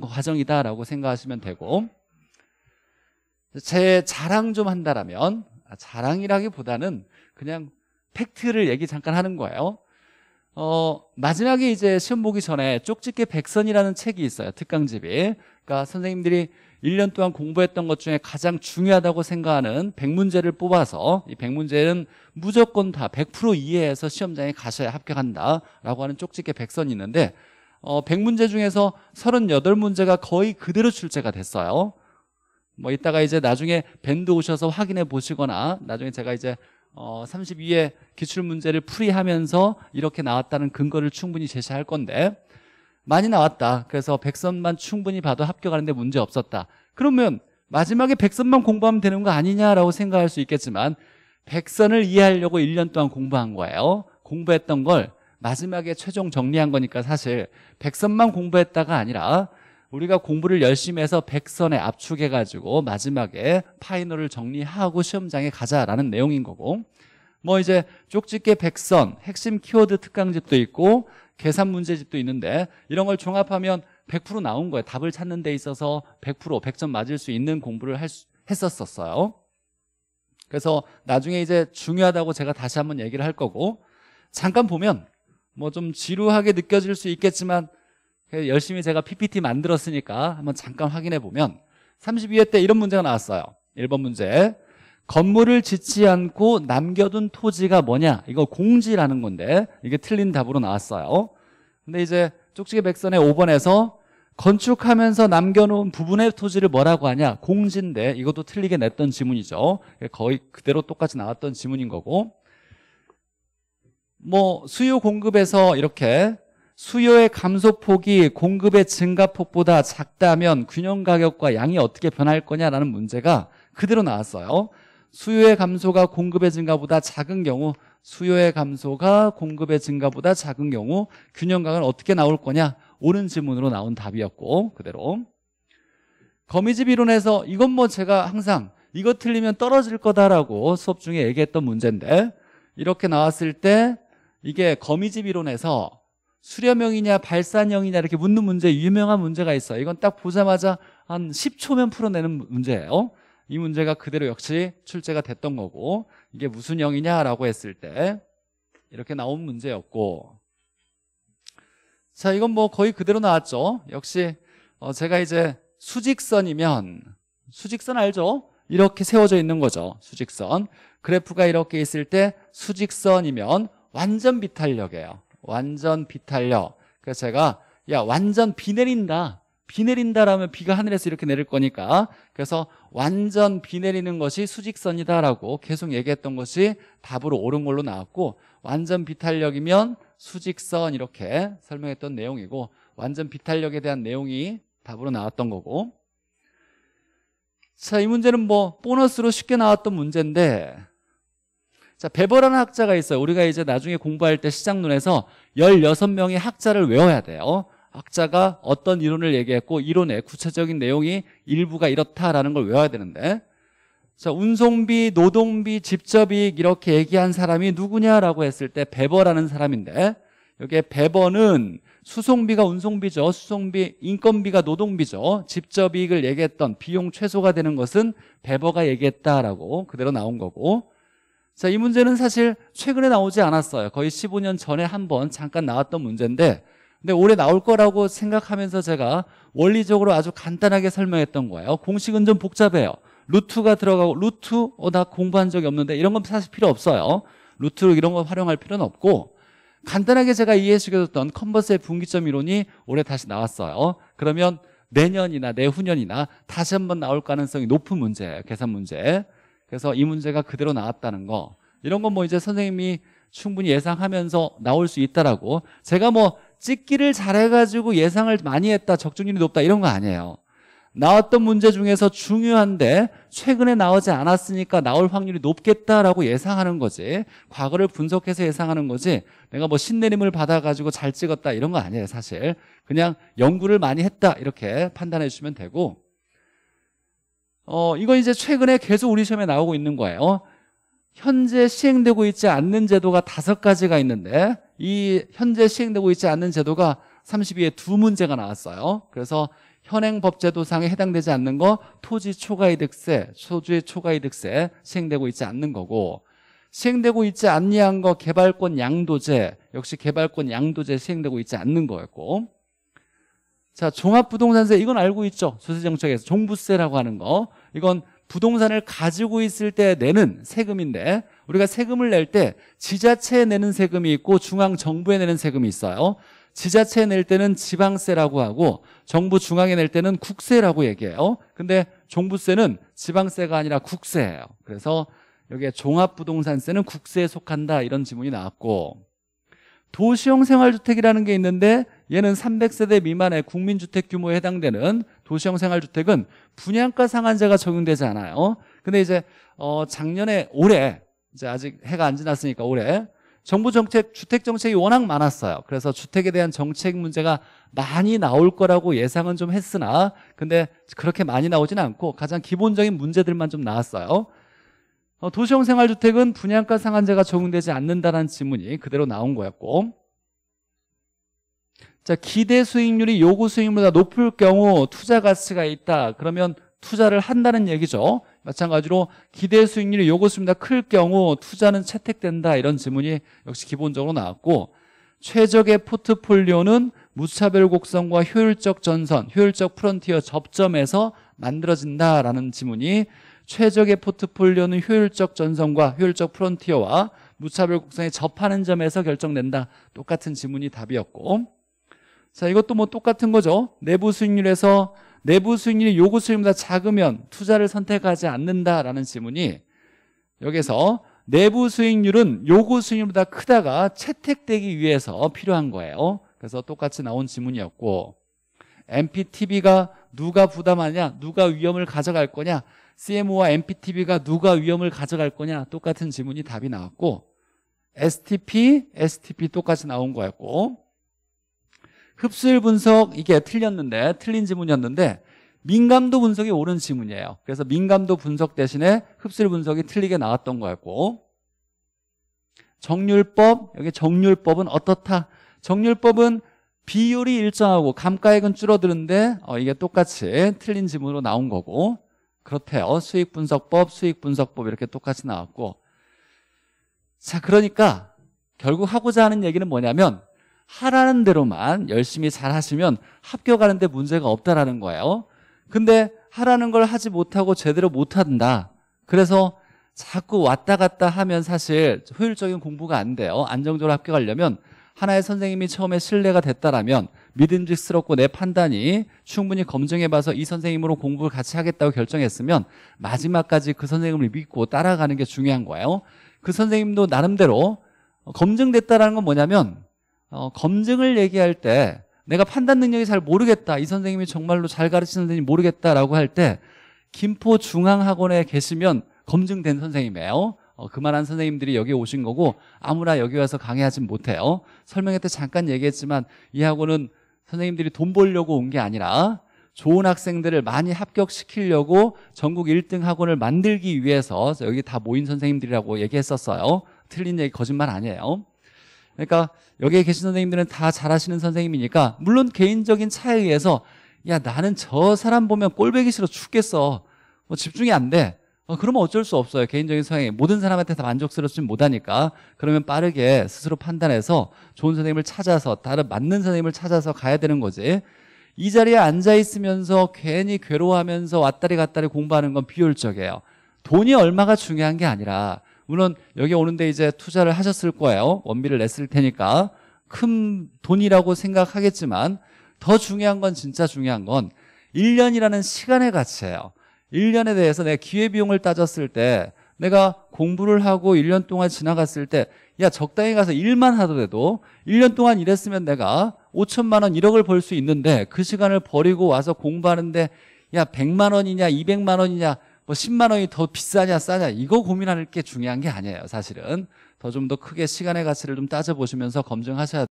과정이다라고 생각하시면 되고 제 자랑 좀 한다라면 아, 자랑이라기보다는 그냥 팩트를 얘기 잠깐 하는 거예요 어, 마지막에 이제 시험 보기 전에 쪽집게 백선이라는 책이 있어요 특강집이 그러니까 선생님들이 1년 동안 공부했던 것 중에 가장 중요하다고 생각하는 100문제를 뽑아서 이 100문제는 무조건 다 100% 이해해서 시험장에 가셔야 합격한다라고 하는 쪽집게 백선이 있는데 어, 100문제 중에서 38문제가 거의 그대로 출제가 됐어요. 뭐 이따가 이제 나중에 밴드 오셔서 확인해 보시거나 나중에 제가 이제 어, 32의 기출문제를 풀이하면서 이렇게 나왔다는 근거를 충분히 제시할 건데 많이 나왔다. 그래서 100선만 충분히 봐도 합격하는데 문제 없었다. 그러면 마지막에 100선만 공부하면 되는 거 아니냐라고 생각할 수 있겠지만 100선을 이해하려고 1년 동안 공부한 거예요. 공부했던 걸 마지막에 최종 정리한 거니까 사실 100선만 공부했다가 아니라 우리가 공부를 열심히 해서 100선에 압축해가지고 마지막에 파이널을 정리하고 시험장에 가자라는 내용인 거고 뭐 이제 쪽집게 100선, 핵심 키워드 특강집도 있고 계산 문제집도 있는데 이런 걸 종합하면 100% 나온 거예요 답을 찾는 데 있어서 100% 100점 맞을 수 있는 공부를 할 수, 했었었어요 그래서 나중에 이제 중요하다고 제가 다시 한번 얘기를 할 거고 잠깐 보면 뭐좀 지루하게 느껴질 수 있겠지만 열심히 제가 PPT 만들었으니까 한번 잠깐 확인해 보면 32회 때 이런 문제가 나왔어요 1번 문제 건물을 짓지 않고 남겨둔 토지가 뭐냐 이거 공지라는 건데 이게 틀린 답으로 나왔어요 근데 이제 쪽지게 백선의 5번에서 건축하면서 남겨놓은 부분의 토지를 뭐라고 하냐 공지인데 이것도 틀리게 냈던 지문이죠 거의 그대로 똑같이 나왔던 지문인 거고 뭐 수요 공급에서 이렇게 수요의 감소폭이 공급의 증가폭보다 작다면 균형 가격과 양이 어떻게 변할 거냐라는 문제가 그대로 나왔어요. 수요의 감소가 공급의 증가보다 작은 경우 수요의 감소가 공급의 증가보다 작은 경우 균형 가격은 어떻게 나올 거냐 옳은 질문으로 나온 답이었고 그대로 거미집 이론에서 이건 뭐 제가 항상 이거 틀리면 떨어질 거다라고 수업 중에 얘기했던 문제인데 이렇게 나왔을 때 이게 거미집 이론에서 수렴형이냐 발산형이냐 이렇게 묻는 문제 유명한 문제가 있어요 이건 딱 보자마자 한 10초면 풀어내는 문제예요 이 문제가 그대로 역시 출제가 됐던 거고 이게 무슨 형이냐라고 했을 때 이렇게 나온 문제였고 자 이건 뭐 거의 그대로 나왔죠 역시 어 제가 이제 수직선이면 수직선 알죠? 이렇게 세워져 있는 거죠 수직선 그래프가 이렇게 있을 때 수직선이면 완전 비탄력이에요. 완전 비탄력. 그래서 제가 야 완전 비 내린다. 비 내린다라면 비가 하늘에서 이렇게 내릴 거니까 그래서 완전 비 내리는 것이 수직선이다라고 계속 얘기했던 것이 답으로 옳은 걸로 나왔고 완전 비탄력이면 수직선 이렇게 설명했던 내용이고 완전 비탄력에 대한 내용이 답으로 나왔던 거고 자 이 문제는 뭐 보너스로 쉽게 나왔던 문제인데 자, 베버라는 학자가 있어요. 우리가 이제 나중에 공부할 때시작론에서 16명의 학자를 외워야 돼요. 어? 학자가 어떤 이론을 얘기했고 이론의 구체적인 내용이 일부가 이렇다라는 걸 외워야 되는데 자, 운송비, 노동비, 직접이익 이렇게 얘기한 사람이 누구냐라고 했을 때 베버라는 사람인데 여기에 베버는 수송비가 운송비죠. 수송비, 인건비가 노동비죠. 직접이익을 얘기했던 비용 최소가 되는 것은 베버가 얘기했다라고 그대로 나온 거고 자, 이 문제는 사실 최근에 나오지 않았어요. 거의 15년 전에 한 번 잠깐 나왔던 문제인데 근데 올해 나올 거라고 생각하면서 제가 원리적으로 아주 간단하게 설명했던 거예요. 공식은 좀 복잡해요. 루트가 들어가고 루트 어 나 공부한 적이 없는데 이런 건 사실 필요 없어요. 루트 이런 거 활용할 필요는 없고 간단하게 제가 이해시켜줬던 컨버스의 분기점 이론이 올해 다시 나왔어요. 그러면 내년이나 내후년이나 다시 한번 나올 가능성이 높은 문제예요. 계산 문제. 그래서 이 문제가 그대로 나왔다는 거 이런 건 뭐 이제 선생님이 충분히 예상하면서 나올 수 있다라고 제가 뭐 찍기를 잘해가지고 예상을 많이 했다 적중률이 높다 이런 거 아니에요 나왔던 문제 중에서 중요한데 최근에 나오지 않았으니까 나올 확률이 높겠다라고 예상하는 거지 과거를 분석해서 예상하는 거지 내가 뭐 신내림을 받아가지고 잘 찍었다 이런 거 아니에요 사실 그냥 연구를 많이 했다 이렇게 판단해 주시면 되고 어, 이건 이제 최근에 계속 우리 시험에 나오고 있는 거예요. 어? 현재 시행되고 있지 않는 제도가 다섯 가지가 있는데 이 현재 시행되고 있지 않는 제도가 32에 두 문제가 나왔어요. 그래서 현행 법제도상에 해당되지 않는 거 토지 초과이득세, 소주의 초과이득세 시행되고 있지 않는 거고 시행되고 있지 않냐한거 개발권 양도제 역시 개발권 양도제 시행되고 있지 않는 거였고 자, 종합부동산세 이건 알고 있죠. 소세정책에서 종부세라고 하는 거. 이건 부동산을 가지고 있을 때 내는 세금인데 우리가 세금을 낼 때 지자체에 내는 세금이 있고 중앙정부에 내는 세금이 있어요. 지자체에 낼 때는 지방세라고 하고 정부 중앙에 낼 때는 국세라고 얘기해요. 근데 종부세는 지방세가 아니라 국세예요. 그래서 여기에 종합부동산세는 국세에 속한다 이런 지문이 나왔고 도시형 생활주택이라는 게 있는데 얘는 300세대 미만의 국민주택 규모에 해당되는 도시형 생활주택은 분양가 상한제가 적용되지 않아요. 근데 이제 어 작년에 올해 이제 아직 해가 안 지났으니까 올해 정부 정책 주택 정책이 워낙 많았어요. 그래서 주택에 대한 정책 문제가 많이 나올 거라고 예상은 좀 했으나 근데 그렇게 많이 나오진 않고 가장 기본적인 문제들만 좀 나왔어요. 어, 도시형 생활주택은 분양가 상한제가 적용되지 않는다는 지문이 그대로 나온 거였고 자 기대 수익률이 요구 수익률보다 높을 경우 투자 가치가 있다 그러면 투자를 한다는 얘기죠 마찬가지로 기대 수익률이 요구 수익률보다 클 경우 투자는 채택된다 이런 지문이 역시 기본적으로 나왔고 최적의 포트폴리오는 무차별 곡선과 효율적 전선 효율적 프론티어 접점에서 만들어진다라는 지문이 최적의 포트폴리오는 효율적 전선과 효율적 프론티어와 무차별 곡선에 접하는 점에서 결정된다. 똑같은 지문이 답이었고 자 이것도 뭐 똑같은 거죠. 내부 수익률에서 내부 수익률이 요구 수익률보다 작으면 투자를 선택하지 않는다라는 지문이 여기서 내부 수익률은 요구 수익률보다 크다가 채택되기 위해서 필요한 거예요. 그래서 똑같이 나온 지문이었고 MPTB가 누가 부담하냐 누가 위험을 가져갈 거냐 CMO와 MPTB가 누가 위험을 가져갈 거냐 똑같은 질문이 답이 나왔고 STP, STP 똑같이 나온 거였고 흡수율 분석 이게 틀렸는데 틀린 지문이었는데 민감도 분석이 옳은 지문이에요 그래서 민감도 분석 대신에 흡수율 분석이 틀리게 나왔던 거였고 정률법 여기 정률법은 어떻다 정률법은 비율이 일정하고 감가액은 줄어드는데 어, 이게 똑같이 틀린 지문으로 나온 거고 그렇대요. 수익분석법, 수익분석법 이렇게 똑같이 나왔고 자 그러니까 결국 하고자 하는 얘기는 뭐냐면 하라는 대로만 열심히 잘 하시면 합격하는데 문제가 없다라는 거예요. 근데 하라는 걸 하지 못하고 제대로 못한다. 그래서 자꾸 왔다 갔다 하면 사실 효율적인 공부가 안 돼요. 안정적으로 합격하려면 하나의 선생님이 처음에 신뢰가 됐다라면 믿음직스럽고 내 판단이 충분히 검증해봐서 이 선생님으로 공부를 같이 하겠다고 결정했으면 마지막까지 그 선생님을 믿고 따라가는 게 중요한 거예요. 그 선생님도 나름대로 어, 검증됐다라는 건 뭐냐면 어, 검증을 얘기할 때 내가 판단 능력이 잘 모르겠다. 이 선생님이 정말로 잘 가르치는 선생님 모르겠다라고 할 때 김포중앙학원에 계시면 검증된 선생님이에요. 어, 그만한 선생님들이 여기 오신 거고 아무나 여기 와서 강의하진 못해요. 설명회 때 잠깐 얘기했지만 이 학원은 선생님들이 돈 벌려고 온 게 아니라 좋은 학생들을 많이 합격시키려고 전국 1등 학원을 만들기 위해서 여기 다 모인 선생님들이라고 얘기했었어요. 틀린 얘기 거짓말 아니에요. 그러니까 여기에 계신 선생님들은 다 잘하시는 선생님이니까 물론 개인적인 차에 의해서 야 나는 저 사람 보면 꼴배기 싫어 죽겠어 뭐 집중이 안 돼. 어, 그러면 어쩔 수 없어요. 개인적인 성향이 모든 사람한테 다 만족스럽지 못하니까 그러면 빠르게 스스로 판단해서 좋은 선생님을 찾아서 다른 맞는 선생님을 찾아서 가야 되는 거지. 이 자리에 앉아 있으면서 괜히 괴로워하면서 왔다리 갔다리 공부하는 건 비효율적이에요. 돈이 얼마가 중요한 게 아니라 물론 여기 오는데 이제 투자를 하셨을 거예요. 원비를 냈을 테니까 큰 돈이라고 생각하겠지만 더 중요한 건 진짜 중요한 건 1년이라는 시간의 가치예요. 1년에 대해서 내 기회비용을 따졌을 때 내가 공부를 하고 1년 동안 지나갔을 때야 적당히 가서 일만 하더라도 1년 동안 일했으면 내가 5천만 원 1억을 벌 수 있는데 그 시간을 버리고 와서 공부하는데 야 100만 원이냐 200만 원이냐 뭐 10만 원이 더 비싸냐 싸냐 이거 고민하는게 중요한 게 아니에요 사실은 더 좀더 더 크게 시간의 가치를 좀 따져보시면서 검증하셔야 돼요